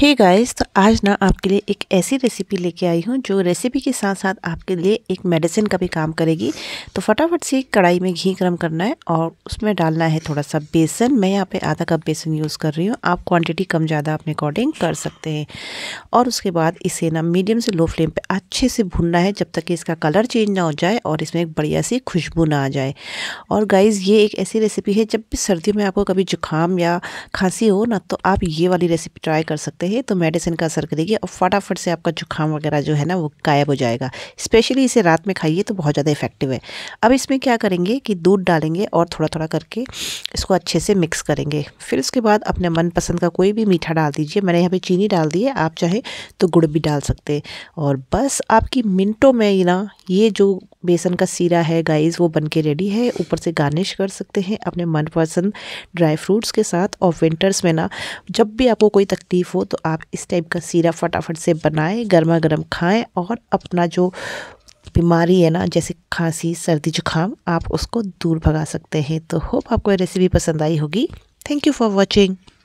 हे hey guys तो आज ना आपके लिए एक ऐसी रेसिपी लेके आई हूँ जो रेसिपी के साथ साथ आपके लिए एक मेडिसिन का भी काम करेगी तो फटाफट से कढ़ाई में घी गर्म करना है और उसमें डालना है थोड़ा सा बेसन मैं यहाँ पे आधा कप बेसन यूज़ कर रही हूँ आप क्वांटिटी कम ज़्यादा अपने अकॉर्डिंग कर सकते हैं और उसके बाद इसे ना मीडियम से लो फ्लेम पर अच्छे से भुनना है जब तक कि इसका कलर चेंज ना हो जाए और इसमें एक बढ़िया सी खुशबू ना आ जाए और गाइज़ ये एक ऐसी रेसिपी है जब भी सर्दियों में आपको कभी जुकाम या खांसी हो ना तो आप ये वाली रेसिपी ट्राई कर सकते हैं हैं तो मेडिसिन का असर करेगी और फटाफट से आपका जुकाम वगैरह जो है ना वो गायब हो जाएगा स्पेशली इसे रात में खाइए तो बहुत ज़्यादा इफेक्टिव है अब इसमें क्या करेंगे कि दूध डालेंगे और थोड़ा थोड़ा करके इसको अच्छे से मिक्स करेंगे फिर उसके बाद अपने मनपसंद का कोई भी मीठा डाल दीजिए मैंने यहाँ पर चीनी डाल दी है आप चाहें तो गुड़ भी डाल सकते हैं और बस आपकी मिनटों में ही ना ये जो बेसन का सीरा है गाइस वो बन के रेडी है ऊपर से गार्निश कर सकते हैं अपने मनपसंद ड्राई फ्रूट्स के साथ और विंटर्स में ना जब भी आपको कोई तकलीफ़ हो तो तो आप इस टाइप का सीरा फटाफट से बनाएं गर्मा गर्म खाएँ और अपना जो बीमारी है ना जैसे खांसी सर्दी जुकाम आप उसको दूर भगा सकते हैं तो होप आपको ये रेसिपी पसंद आई होगी थैंक यू फॉर वॉचिंग